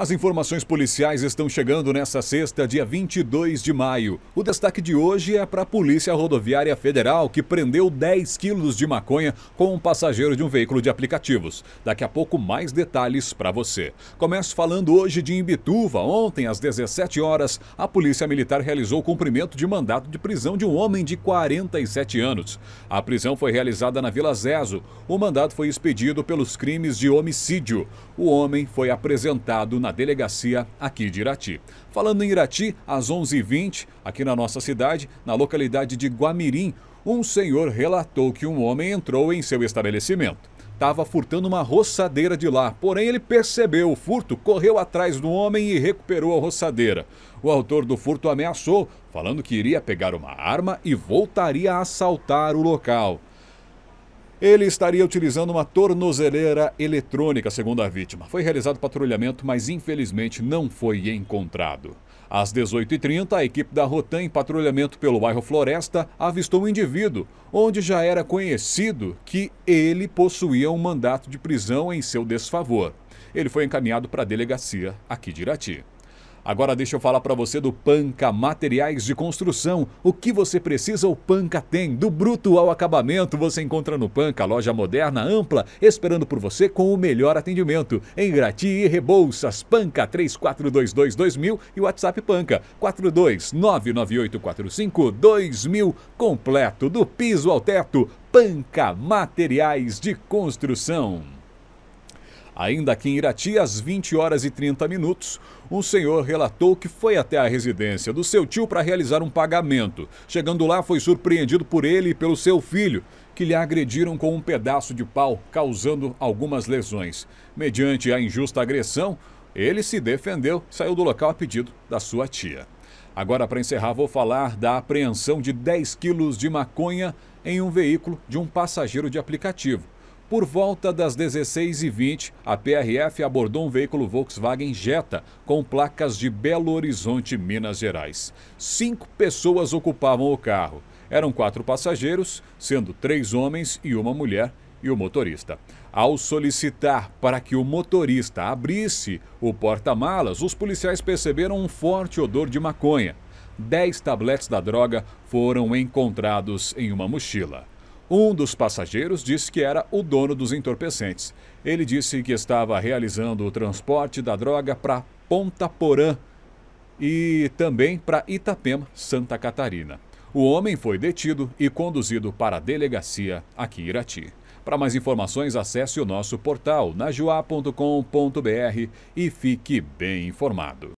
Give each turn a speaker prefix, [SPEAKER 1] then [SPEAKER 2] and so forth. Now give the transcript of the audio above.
[SPEAKER 1] As informações policiais estão chegando nesta sexta, dia 22 de maio. O destaque de hoje é para a Polícia Rodoviária Federal, que prendeu 10 quilos de maconha com um passageiro de um veículo de aplicativos. Daqui a pouco, mais detalhes para você. Começo falando hoje de Imbituva. Ontem, às 17 horas, a Polícia Militar realizou o cumprimento de mandato de prisão de um homem de 47 anos. A prisão foi realizada na Vila Zezo. O mandato foi expedido pelos crimes de homicídio. O homem foi apresentado na na delegacia aqui de Irati. Falando em Irati, às 11h20, aqui na nossa cidade, na localidade de Guamirim, um senhor relatou que um homem entrou em seu estabelecimento. Estava furtando uma roçadeira de lá, porém ele percebeu o furto, correu atrás do homem e recuperou a roçadeira. O autor do furto ameaçou, falando que iria pegar uma arma e voltaria a assaltar o local. Ele estaria utilizando uma tornozeleira eletrônica, segundo a vítima. Foi realizado patrulhamento, mas infelizmente não foi encontrado. Às 18h30, a equipe da Rotan, em patrulhamento pelo bairro Floresta, avistou um indivíduo, onde já era conhecido que ele possuía um mandato de prisão em seu desfavor. Ele foi encaminhado para a delegacia aqui de Irati. Agora deixa eu falar para você do Panca Materiais de Construção. O que você precisa, o Panca tem. Do bruto ao acabamento, você encontra no Panca, loja moderna, ampla, esperando por você com o melhor atendimento. Em Grati e Rebouças, Panca 34222000 e WhatsApp Panca 42998452000. Completo, do piso ao teto, Panca Materiais de Construção. Ainda aqui em Irati, às 20 horas e 30 minutos, um senhor relatou que foi até a residência do seu tio para realizar um pagamento. Chegando lá, foi surpreendido por ele e pelo seu filho, que lhe agrediram com um pedaço de pau, causando algumas lesões. Mediante a injusta agressão, ele se defendeu e saiu do local a pedido da sua tia. Agora, para encerrar, vou falar da apreensão de 10 quilos de maconha em um veículo de um passageiro de aplicativo. Por volta das 16h20, a PRF abordou um veículo Volkswagen Jetta com placas de Belo Horizonte, Minas Gerais. Cinco pessoas ocupavam o carro. Eram quatro passageiros, sendo três homens e uma mulher e o motorista. Ao solicitar para que o motorista abrisse o porta-malas, os policiais perceberam um forte odor de maconha. Dez tabletes da droga foram encontrados em uma mochila. Um dos passageiros disse que era o dono dos entorpecentes. Ele disse que estava realizando o transporte da droga para Ponta Porã e também para Itapema, Santa Catarina. O homem foi detido e conduzido para a delegacia aqui em Irati. Para mais informações, acesse o nosso portal najuá.com.br e fique bem informado.